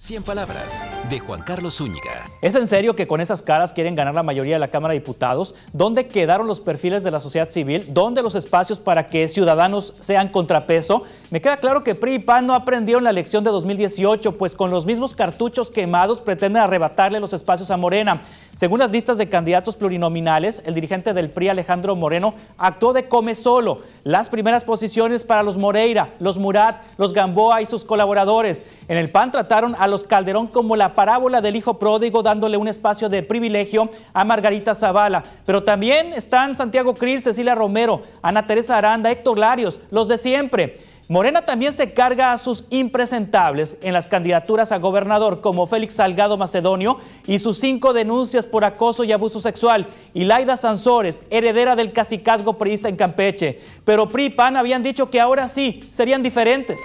100 palabras de Juan Carlos Zúñiga. ¿Es en serio que con esas caras quieren ganar la mayoría de la Cámara de Diputados? ¿Dónde quedaron los perfiles de la sociedad civil? ¿Dónde los espacios para que ciudadanos sean contrapeso? Me queda claro que PRI y PAN no aprendieron la elección de 2018, pues con los mismos cartuchos quemados pretenden arrebatarle los espacios a Morena. Según las listas de candidatos plurinominales, el dirigente del PRI, Alejandro Moreno, actuó de come solo. Las primeras posiciones para los Moreira, los Murat, los Gamboa y sus colaboradores. En el PAN trataron a los Calderón como la parábola del hijo pródigo, dándole un espacio de privilegio a Margarita Zavala. Pero también están Santiago Krill, Cecilia Romero, Ana Teresa Aranda, Héctor Larios, los de siempre. Morena también se carga a sus impresentables en las candidaturas a gobernador como Félix Salgado Macedonio y sus cinco denuncias por acoso y abuso sexual y Laida Sansores, heredera del cacicazgo priista en Campeche. Pero PRI y PAN habían dicho que ahora sí serían diferentes.